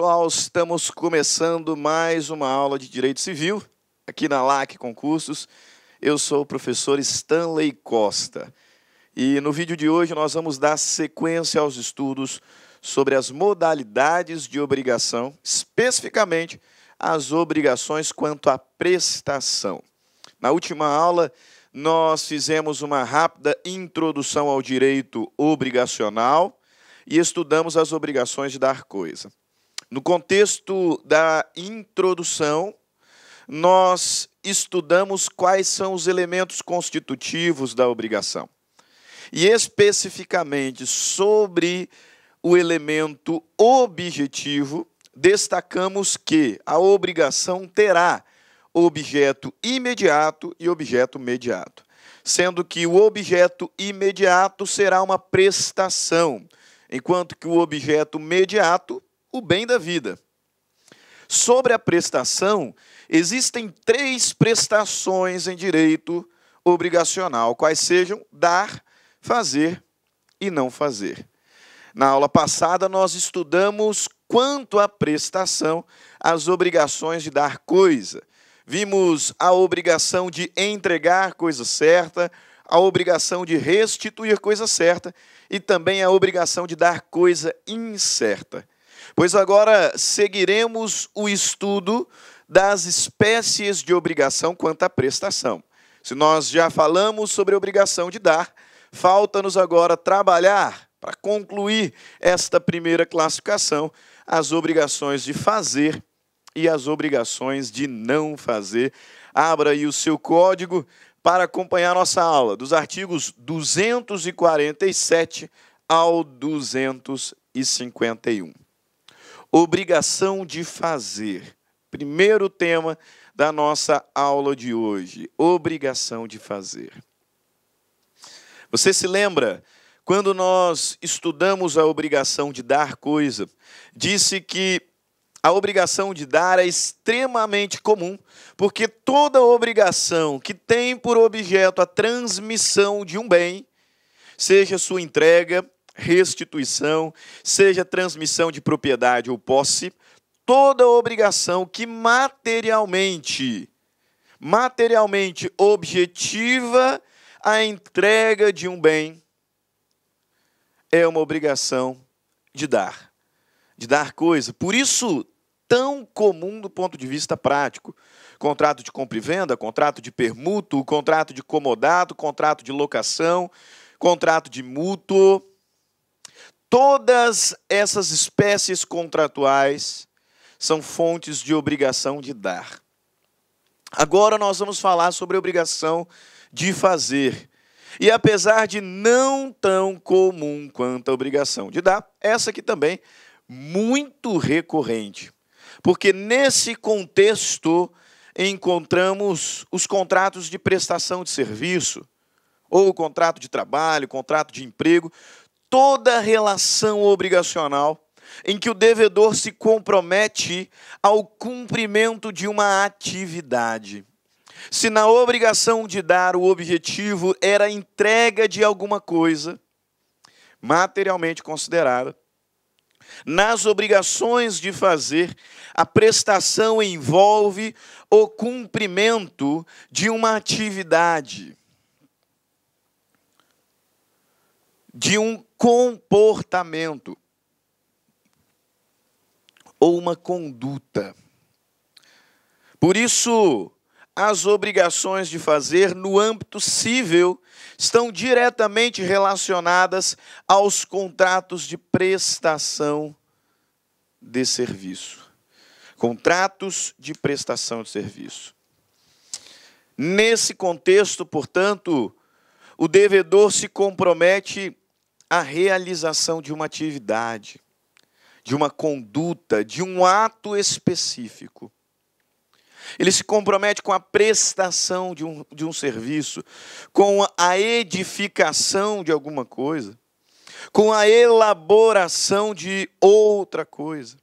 Pessoal, estamos começando mais uma aula de Direito Civil aqui na LAC Concursos. Eu sou o professor Stanley Costa e no vídeo de hoje nós vamos dar sequência aos estudos sobre as modalidades de obrigação, especificamente as obrigações quanto à prestação. Na última aula, nós fizemos uma rápida introdução ao direito obrigacional e estudamos as obrigações de dar coisa. No contexto da introdução, nós estudamos quais são os elementos constitutivos da obrigação. E especificamente sobre o elemento objetivo, destacamos que a obrigação terá objeto imediato e objeto mediato, sendo que o objeto imediato será uma prestação, enquanto que o objeto mediato o bem da vida. Sobre a prestação, existem três prestações em direito obrigacional, quais sejam dar, fazer e não fazer. Na aula passada, nós estudamos quanto à prestação, as obrigações de dar coisa. Vimos a obrigação de entregar coisa certa, a obrigação de restituir coisa certa e também a obrigação de dar coisa incerta pois agora seguiremos o estudo das espécies de obrigação quanto à prestação. Se nós já falamos sobre a obrigação de dar, falta-nos agora trabalhar para concluir esta primeira classificação, as obrigações de fazer e as obrigações de não fazer. Abra aí o seu código para acompanhar nossa aula, dos artigos 247 ao 251 obrigação de fazer. Primeiro tema da nossa aula de hoje: obrigação de fazer. Você se lembra quando nós estudamos a obrigação de dar coisa? Disse que a obrigação de dar é extremamente comum, porque toda obrigação que tem por objeto a transmissão de um bem, seja sua entrega, restituição, seja transmissão de propriedade ou posse, toda obrigação que materialmente materialmente objetiva a entrega de um bem é uma obrigação de dar, de dar coisa. Por isso, tão comum do ponto de vista prático. Contrato de compra e venda, contrato de permuto, contrato de comodato, contrato de locação, contrato de mútuo. Todas essas espécies contratuais são fontes de obrigação de dar. Agora nós vamos falar sobre a obrigação de fazer. E apesar de não tão comum quanto a obrigação de dar, essa aqui também muito recorrente. Porque nesse contexto encontramos os contratos de prestação de serviço, ou o contrato de trabalho, o contrato de emprego, toda relação obrigacional em que o devedor se compromete ao cumprimento de uma atividade. Se na obrigação de dar o objetivo era a entrega de alguma coisa materialmente considerada, nas obrigações de fazer, a prestação envolve o cumprimento de uma atividade. de um comportamento ou uma conduta. Por isso, as obrigações de fazer no âmbito civil estão diretamente relacionadas aos contratos de prestação de serviço. Contratos de prestação de serviço. Nesse contexto, portanto, o devedor se compromete a realização de uma atividade, de uma conduta, de um ato específico. Ele se compromete com a prestação de um, de um serviço, com a edificação de alguma coisa, com a elaboração de outra coisa.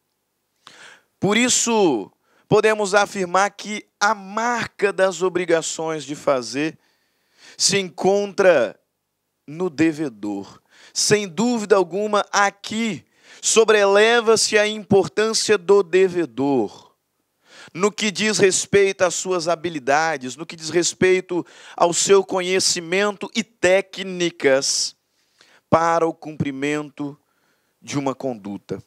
Por isso, podemos afirmar que a marca das obrigações de fazer se encontra no devedor, sem dúvida alguma, aqui sobreleva-se a importância do devedor. No que diz respeito às suas habilidades, no que diz respeito ao seu conhecimento e técnicas para o cumprimento de uma conduta,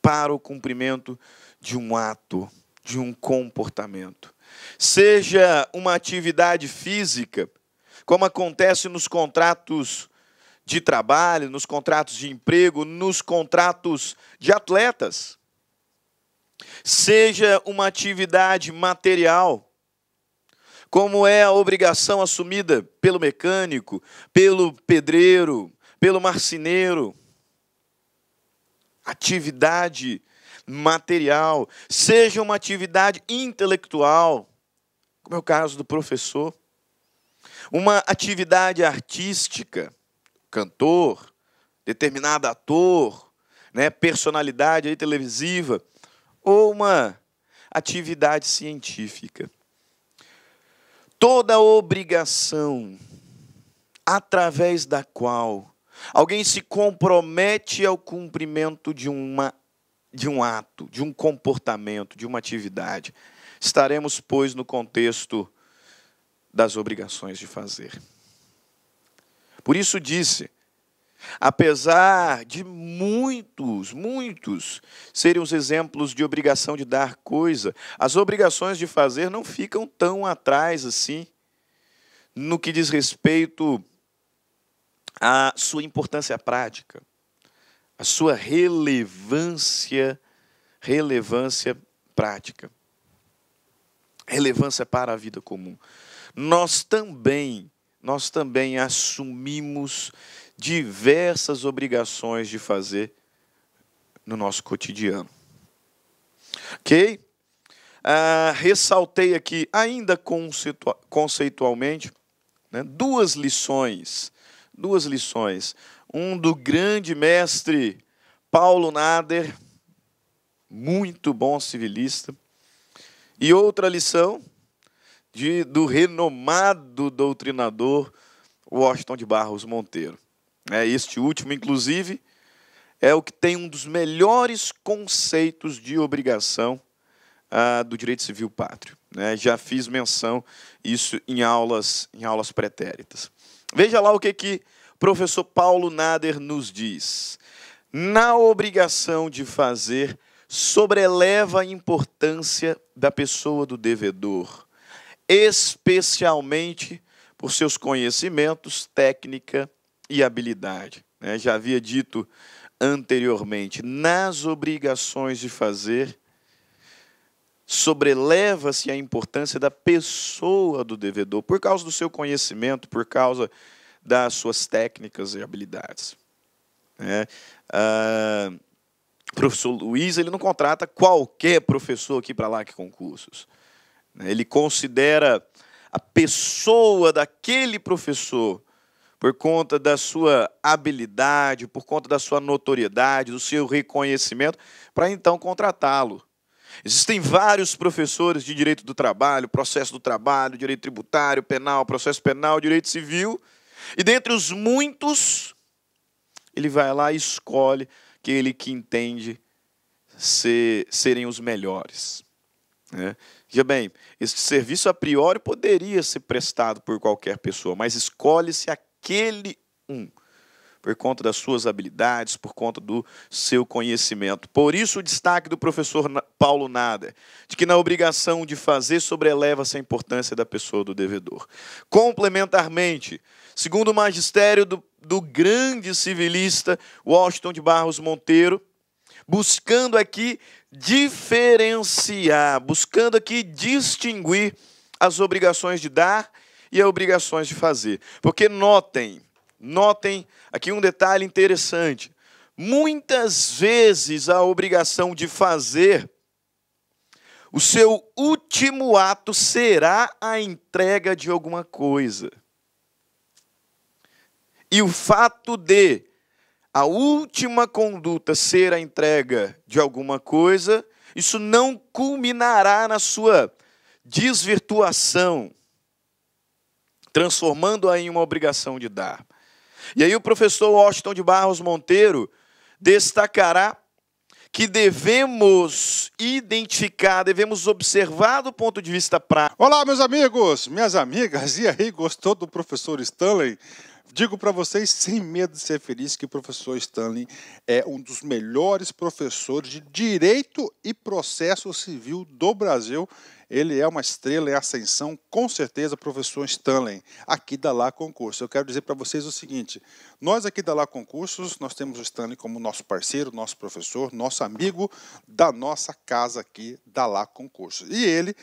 para o cumprimento de um ato, de um comportamento. Seja uma atividade física, como acontece nos contratos de trabalho, nos contratos de emprego, nos contratos de atletas. Seja uma atividade material, como é a obrigação assumida pelo mecânico, pelo pedreiro, pelo marceneiro. Atividade material, seja uma atividade intelectual, como é o caso do professor, uma atividade artística cantor, determinado ator, né, personalidade aí televisiva, ou uma atividade científica. Toda obrigação através da qual alguém se compromete ao cumprimento de, uma, de um ato, de um comportamento, de uma atividade. Estaremos, pois, no contexto das obrigações de fazer. Por isso disse: apesar de muitos, muitos serem os exemplos de obrigação de dar coisa, as obrigações de fazer não ficam tão atrás assim no que diz respeito à sua importância prática, à sua relevância, relevância prática, relevância para a vida comum. Nós também nós também assumimos diversas obrigações de fazer no nosso cotidiano. Ok? Ah, ressaltei aqui, ainda conceitualmente, né, duas lições. Duas lições. Um do grande mestre Paulo Nader, muito bom civilista. E outra lição de, do renomado doutrinador Washington de Barros Monteiro. É, este último, inclusive, é o que tem um dos melhores conceitos de obrigação ah, do direito civil pátrio. Né? Já fiz menção isso em aulas, em aulas pretéritas. Veja lá o que, que o professor Paulo Nader nos diz. Na obrigação de fazer, sobreleva a importância da pessoa do devedor especialmente por seus conhecimentos, técnica e habilidade. Né? Já havia dito anteriormente, nas obrigações de fazer, sobreleva-se a importância da pessoa do devedor, por causa do seu conhecimento, por causa das suas técnicas e habilidades. É, ah, professor Luiz, ele não contrata qualquer professor aqui para lá que concursos. Né? Ele considera a pessoa daquele professor por conta da sua habilidade, por conta da sua notoriedade, do seu reconhecimento, para então contratá-lo. Existem vários professores de direito do trabalho, processo do trabalho, direito tributário, penal, processo penal, direito civil, e dentre os muitos, ele vai lá e escolhe aquele que entende ser, serem os melhores. Né? Veja bem, este serviço a priori poderia ser prestado por qualquer pessoa, mas escolhe-se aquele um, por conta das suas habilidades, por conta do seu conhecimento. Por isso, o destaque do professor Paulo Nader, de que na obrigação de fazer sobreleva-se a importância da pessoa do devedor. Complementarmente, segundo o magistério do, do grande civilista Washington de Barros Monteiro, buscando aqui diferenciar, buscando aqui distinguir as obrigações de dar e as obrigações de fazer. Porque notem, notem aqui um detalhe interessante. Muitas vezes a obrigação de fazer, o seu último ato será a entrega de alguma coisa. E o fato de a última conduta ser a entrega de alguma coisa, isso não culminará na sua desvirtuação, transformando-a em uma obrigação de dar. E aí o professor Washington de Barros Monteiro destacará que devemos identificar, devemos observar do ponto de vista prático. Olá, meus amigos, minhas amigas, e aí, gostou do professor Stanley? Digo para vocês, sem medo de ser feliz, que o professor Stanley é um dos melhores professores de direito e processo civil do Brasil. Ele é uma estrela em ascensão, com certeza, professor Stanley, aqui da Lá Concurso. Eu quero dizer para vocês o seguinte: nós aqui da Lá Concursos, nós temos o Stanley como nosso parceiro, nosso professor, nosso amigo da nossa casa aqui da Lá Concursos. E ele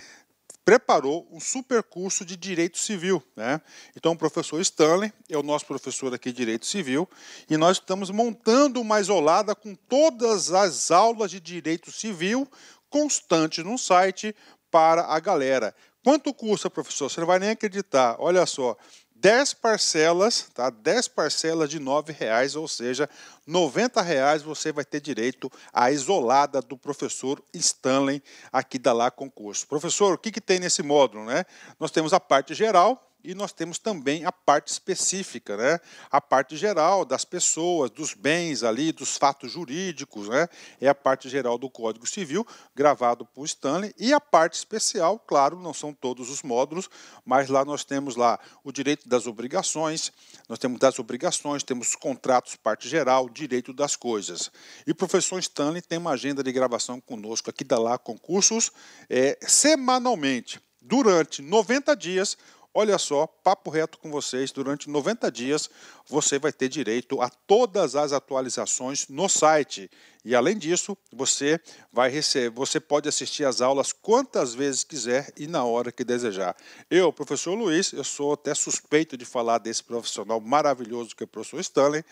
preparou um super curso de Direito Civil. Né? Então, o professor Stanley é o nosso professor aqui de Direito Civil e nós estamos montando uma isolada com todas as aulas de Direito Civil constantes no site para a galera. Quanto custa, professor? Você não vai nem acreditar. Olha só, 10 parcelas, tá? 10 parcelas de R$ 9,00, ou seja, R$ 90,00 você vai ter direito à isolada do professor Stanley aqui da Lá Concurso. Professor, o que, que tem nesse módulo, né? Nós temos a parte geral, e nós temos também a parte específica, né? a parte geral das pessoas, dos bens ali, dos fatos jurídicos, né? é a parte geral do Código Civil, gravado por Stanley, e a parte especial, claro, não são todos os módulos, mas lá nós temos lá o direito das obrigações, nós temos das obrigações, temos contratos, parte geral, direito das coisas. E o professor Stanley tem uma agenda de gravação conosco aqui da Lá Concursos, é, semanalmente, durante 90 dias, Olha só, papo reto com vocês, durante 90 dias você vai ter direito a todas as atualizações no site. E além disso, você vai receber, você pode assistir às aulas quantas vezes quiser e na hora que desejar. Eu, professor Luiz, eu sou até suspeito de falar desse profissional maravilhoso que é o professor Stanley,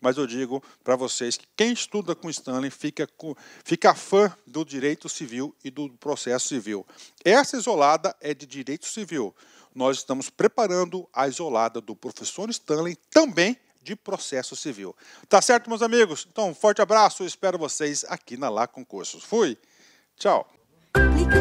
mas eu digo para vocês que quem estuda com Stanley fica, com, fica fã do direito civil e do processo civil. Essa isolada é de direito civil nós estamos preparando a isolada do professor Stanley também de processo civil. Tá certo, meus amigos? Então, um forte abraço, espero vocês aqui na Lá Concursos. Fui, tchau. Clique,